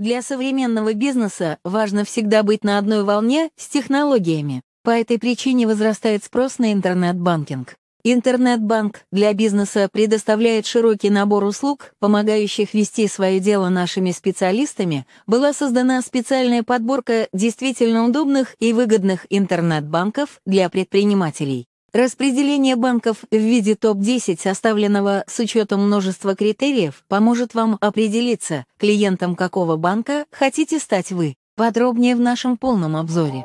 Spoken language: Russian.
Для современного бизнеса важно всегда быть на одной волне с технологиями. По этой причине возрастает спрос на интернет-банкинг. Интернет-банк для бизнеса предоставляет широкий набор услуг, помогающих вести свое дело нашими специалистами, была создана специальная подборка действительно удобных и выгодных интернет-банков для предпринимателей. Распределение банков в виде топ-10, составленного с учетом множества критериев, поможет вам определиться, клиентом какого банка хотите стать вы. Подробнее в нашем полном обзоре.